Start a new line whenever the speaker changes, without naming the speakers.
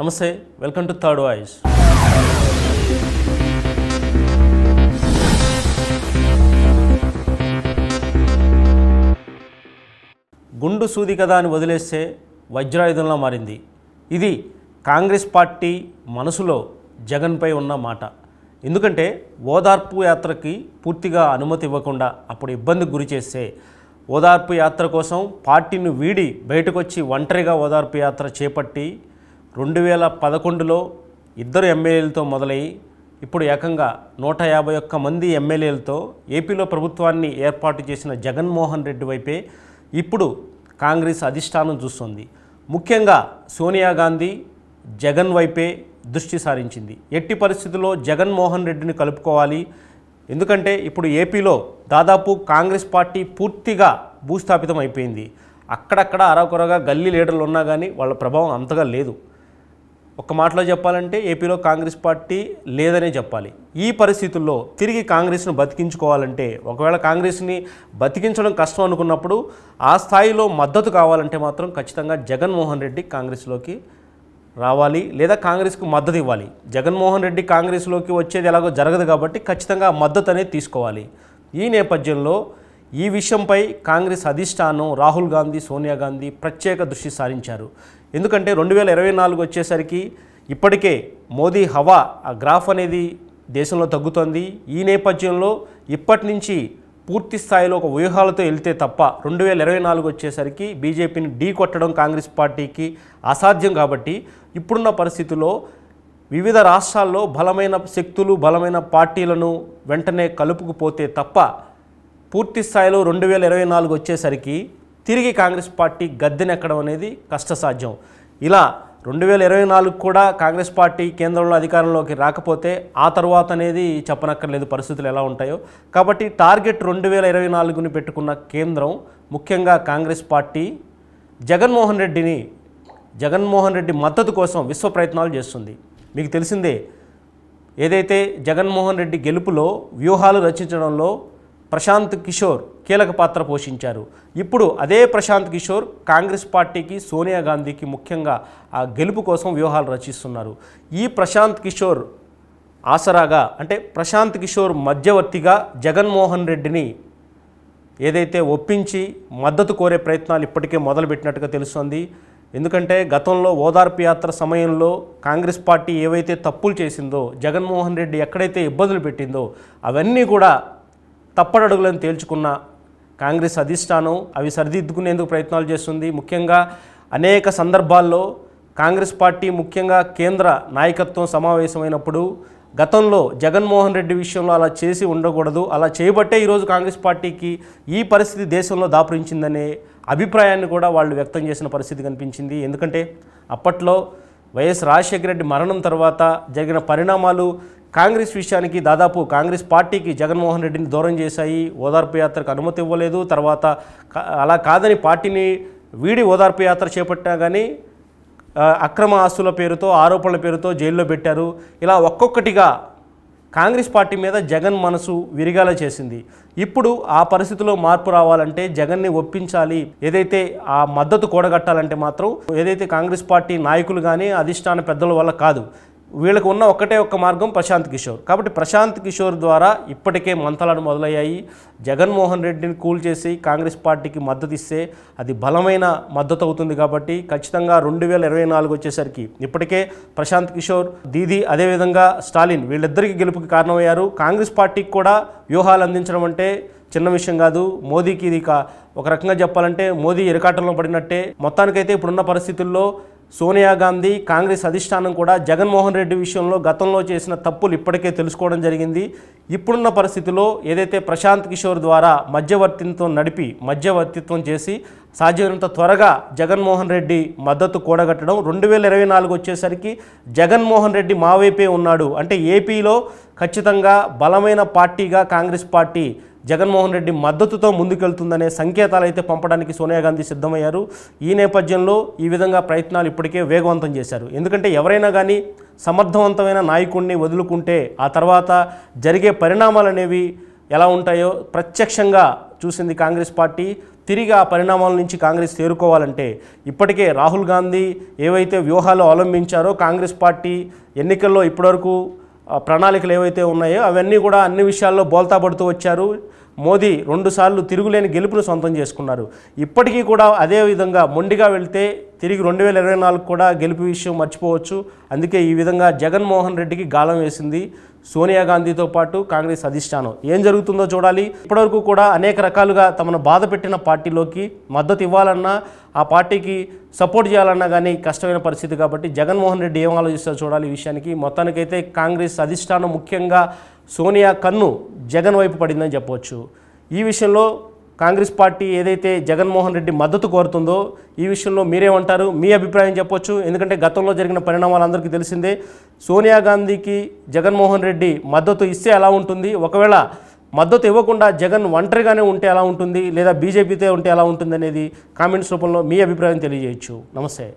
నమస్తే welcome to third voice గుండు సూది కదా అని వదిలేస్తే వజ్రాయుధంలా మారింది ఇది కాంగ్రెస్ పార్టీ మనసులో జగన్పై ఉన్న మాట ఎందుకంటే ఓదార్పు యాత్రకి పూర్తిగా అనుమతి ఇవ్వకుండా అప్పుడు ఇబ్బంది గురి చేస్తే ఓదార్పు యాత్ర కోసం పార్టీని వీడి బయటకొచ్చి ఒంటరిగా ఓదార్పు యాత్ర చేపట్టి రెండు వేల పదకొండులో ఇద్దరు ఎమ్మెల్యేలతో మొదలయ్యి ఇప్పుడు ఏకంగా నూట యాభై ఒక్క మంది ఎమ్మెల్యేలతో ఏపీలో ప్రభుత్వాన్ని ఏర్పాటు చేసిన జగన్మోహన్ రెడ్డి వైపే ఇప్పుడు కాంగ్రెస్ అధిష్టానం చూస్తుంది ముఖ్యంగా సోనియా గాంధీ జగన్ వైపే దృష్టి సారించింది ఎట్టి పరిస్థితుల్లో జగన్మోహన్ రెడ్డిని కలుపుకోవాలి ఎందుకంటే ఇప్పుడు ఏపీలో దాదాపు కాంగ్రెస్ పార్టీ పూర్తిగా భూస్థాపితం అయిపోయింది అక్కడక్కడ అరకొరగా గల్లీ లీడర్లు ఉన్నా కానీ వాళ్ళ ప్రభావం అంతగా లేదు ఒక మాటలో చెప్పాలంటే ఏపీలో కాంగ్రెస్ పార్టీ లేదనే చెప్పాలి ఈ పరిస్థితుల్లో తిరిగి కాంగ్రెస్ను బతికించుకోవాలంటే ఒకవేళ కాంగ్రెస్ని బతికించడం కష్టం అనుకున్నప్పుడు ఆ స్థాయిలో మద్దతు కావాలంటే మాత్రం ఖచ్చితంగా జగన్మోహన్ రెడ్డి కాంగ్రెస్లోకి రావాలి లేదా కాంగ్రెస్కు మద్దతు ఇవ్వాలి జగన్మోహన్ రెడ్డి కాంగ్రెస్లోకి వచ్చేది ఎలాగో జరగదు కాబట్టి ఖచ్చితంగా మద్దతు అనేది తీసుకోవాలి ఈ నేపథ్యంలో ఈ విషయంపై కాంగ్రెస్ అధిష్టానం రాహుల్ గాంధీ సోనియా గాంధీ ప్రత్యేక దృష్టి సారించారు ఎందుకంటే రెండు వేల ఇరవై నాలుగు వచ్చేసరికి ఇప్పటికే మోదీ హవా ఆ గ్రాఫ్ అనేది దేశంలో తగ్గుతోంది ఈ నేపథ్యంలో ఇప్పటి నుంచి పూర్తి స్థాయిలో ఒక వ్యూహాలతో వెళ్తే తప్ప రెండు వేల ఇరవై నాలుగు వచ్చేసరికి బీజేపీని ఢీ కొట్టడం కాంగ్రెస్ పార్టీకి అసాధ్యం కాబట్టి ఇప్పుడున్న పరిస్థితుల్లో వివిధ రాష్ట్రాల్లో బలమైన శక్తులు బలమైన పార్టీలను వెంటనే కలుపుకుపోతే తప్ప పూర్తి స్థాయిలో రెండు వేల ఇరవై నాలుగు వచ్చేసరికి తిరిగి కాంగ్రెస్ పార్టీ గద్దెనెక్కడం అనేది కష్టసాధ్యం ఇలా రెండు వేల ఇరవై నాలుగు కూడా కాంగ్రెస్ పార్టీ కేంద్రంలో అధికారంలోకి రాకపోతే ఆ తర్వాత అనేది చెప్పనక్కర్లేదు పరిస్థితులు ఎలా ఉంటాయో కాబట్టి టార్గెట్ రెండు వేల ఇరవై నాలుగుని పెట్టుకున్న కేంద్రం ముఖ్యంగా కాంగ్రెస్ పార్టీ జగన్మోహన్ రెడ్డిని జగన్మోహన్ రెడ్డి మద్దతు కోసం విశ్వ ప్రయత్నాలు చేస్తుంది మీకు తెలిసిందే ఏదైతే జగన్మోహన్ రెడ్డి గెలుపులో వ్యూహాలు రచించడంలో ప్రశాంత్ కిషోర్ కీలక పాత్ర పోషించారు ఇప్పుడు అదే ప్రశాంత్ కిషోర్ కాంగ్రెస్ పార్టీకి సోనియా గాంధీకి ముఖ్యంగా ఆ గెలుపు కోసం వ్యూహాలు రచిస్తున్నారు ఈ ప్రశాంత్ కిషోర్ ఆసరాగా అంటే ప్రశాంత్ కిషోర్ మధ్యవర్తిగా జగన్మోహన్ రెడ్డిని ఏదైతే ఒప్పించి మద్దతు కోరే ప్రయత్నాలు ఇప్పటికే మొదలుపెట్టినట్టుగా తెలుస్తోంది ఎందుకంటే గతంలో ఓదార్పు యాత్ర సమయంలో కాంగ్రెస్ పార్టీ ఏవైతే తప్పులు చేసిందో జగన్మోహన్ రెడ్డి ఎక్కడైతే ఇబ్బందులు పెట్టిందో అవన్నీ కూడా తప్పడడుగులను తేల్చుకున్న కాంగ్రెస్ అధిష్టానం అవి సరిదిద్దుకునేందుకు ప్రయత్నాలు చేస్తుంది ముఖ్యంగా అనేక సందర్భాల్లో కాంగ్రెస్ పార్టీ ముఖ్యంగా కేంద్ర నాయకత్వం సమావేశమైనప్పుడు గతంలో జగన్మోహన్ రెడ్డి విషయంలో అలా చేసి ఉండకూడదు అలా చేయబట్టే ఈరోజు కాంగ్రెస్ పార్టీకి ఈ పరిస్థితి దేశంలో దాపురించిందనే అభిప్రాయాన్ని కూడా వాళ్ళు వ్యక్తం చేసిన పరిస్థితి కనిపించింది ఎందుకంటే అప్పట్లో వైఎస్ రాజశేఖర రెడ్డి మరణం తర్వాత జరిగిన పరిణామాలు కాంగ్రెస్ విషయానికి దాదాపు కాంగ్రెస్ పార్టీకి జగన్మోహన్ రెడ్డిని దూరం చేశాయి ఓదార్పు యాత్రకు అనుమతి ఇవ్వలేదు తర్వాత అలా కాదని పార్టీని వీడి ఓదార్పు యాత్ర చేపట్టినా కానీ అక్రమ ఆస్తుల పేరుతో ఆరోపణల పేరుతో జైల్లో పెట్టారు ఇలా ఒక్కొక్కటిగా కాంగ్రెస్ పార్టీ మీద జగన్ మనసు విరిగాల చేసింది ఇప్పుడు ఆ పరిస్థితిలో మార్పు రావాలంటే జగన్ని ఒప్పించాలి ఏదైతే ఆ మద్దతు కూడగట్టాలంటే మాత్రం ఏదైతే కాంగ్రెస్ పార్టీ నాయకులు కానీ అధిష్టాన పెద్దల వల్ల కాదు వీళ్ళకు ఉన్న ఒక్కటే ఒక్క మార్గం ప్రశాంత్ కిషోర్ కాబట్టి ప్రశాంత్ కిషోర్ ద్వారా ఇప్పటికే మంతలాలు మొదలయ్యాయి జగన్మోహన్ రెడ్డిని కూల్ చేసి కాంగ్రెస్ పార్టీకి మద్దతు ఇస్తే అది బలమైన మద్దతు అవుతుంది కాబట్టి ఖచ్చితంగా రెండు వేల ఇరవై నాలుగు వచ్చేసరికి ఇప్పటికే ప్రశాంత్ కిషోర్ దీది అదేవిధంగా స్టాలిన్ వీళ్ళిద్దరికీ గెలుపుకి కారణమయ్యారు కాంగ్రెస్ పార్టీకి కూడా వ్యూహాలు అందించడం అంటే చిన్న విషయం కాదు మోదీకి ఇది ఒక రకంగా చెప్పాలంటే మోదీ ఇరకాటంలో పడినట్టే మొత్తానికైతే ఇప్పుడున్న పరిస్థితుల్లో సోనియా గాంధీ కాంగ్రెస్ అధిష్టానం కూడా జగన్మోహన్ రెడ్డి విషయంలో గతంలో చేసిన తప్పులు ఇప్పటికే తెలుసుకోవడం జరిగింది ఇప్పుడున్న పరిస్థితిలో ఏదైతే ప్రశాంత్ కిషోర్ ద్వారా మధ్యవర్తిత్వం నడిపి మధ్యవర్తిత్వం చేసి సాధ్యమైనంత త్వరగా జగన్మోహన్ రెడ్డి మద్దతు కూడగట్టడం రెండు వేల ఇరవై నాలుగు వచ్చేసరికి జగన్మోహన్ రెడ్డి మావైపే ఉన్నాడు అంటే ఏపీలో ఖచ్చితంగా బలమైన పార్టీగా కాంగ్రెస్ పార్టీ జగన్మోహన్ రెడ్డి మద్దతుతో ముందుకెళ్తుందనే సంకేతాలు అయితే పంపడానికి సోనియా గాంధీ సిద్ధమయ్యారు ఈ నేపథ్యంలో ఈ విధంగా ప్రయత్నాలు ఇప్పటికే వేగవంతం చేశారు ఎందుకంటే ఎవరైనా కానీ సమర్థవంతమైన నాయకుడిని వదులుకుంటే ఆ తర్వాత జరిగే పరిణామాలు అనేవి ఎలా ఉంటాయో ప్రత్యక్షంగా చూసింది కాంగ్రెస్ పార్టీ తిరిగి ఆ పరిణామాల నుంచి కాంగ్రెస్ తేరుకోవాలంటే ఇప్పటికే రాహుల్ గాంధీ ఏవైతే వ్యూహాలు అవలంబించారో కాంగ్రెస్ పార్టీ ఎన్నికల్లో ఇప్పటివరకు ప్రణాళికలు ఏవైతే ఉన్నాయో అవన్నీ కూడా అన్ని విషయాల్లో బోల్తాపడుతూ వచ్చారు మోదీ రెండుసార్లు తిరుగులేని గెలుపును సొంతం చేసుకున్నారు ఇప్పటికీ కూడా అదే విధంగా మొండిగా వెళ్తే తిరిగి రెండు వేల ఇరవై నాలుగు కూడా గెలుపు విషయం మర్చిపోవచ్చు అందుకే ఈ విధంగా జగన్మోహన్ రెడ్డికి గాలం వేసింది సోనియా గాంధీతో పాటు కాంగ్రెస్ అధిష్టానం ఏం జరుగుతుందో చూడాలి ఇప్పటివరకు కూడా అనేక రకాలుగా తమను బాధ పెట్టిన పార్టీలోకి మద్దతు ఇవ్వాలన్నా ఆ పార్టీకి సపోర్ట్ చేయాలన్నా కానీ కష్టమైన పరిస్థితి కాబట్టి జగన్మోహన్ రెడ్డి ఏం ఆలోచిస్తారో చూడాలి ఈ విషయానికి మొత్తానికైతే కాంగ్రెస్ అధిష్టానం ముఖ్యంగా సోనియా కన్ను జగన్ వైపు పడిందని చెప్పవచ్చు ఈ విషయంలో కాంగ్రెస్ పార్టీ ఏదైతే జగన్మోహన్ రెడ్డి మద్దతు కోరుతుందో ఈ విషయంలో మీరేమంటారు మీ అభిప్రాయం చెప్పొచ్చు ఎందుకంటే గతంలో జరిగిన పరిణామాలు అందరికీ తెలిసిందే సోనియా గాంధీకి జగన్మోహన్ రెడ్డి మద్దతు ఇస్తే ఎలా ఉంటుంది ఒకవేళ మద్దతు ఇవ్వకుండా జగన్ ఒంటరిగానే ఉంటే ఎలా ఉంటుంది లేదా బీజేపీతో ఉంటే ఎలా ఉంటుంది అనేది కామెంట్స్ రూపంలో మీ అభిప్రాయం తెలియజేయచ్చు నమస్తే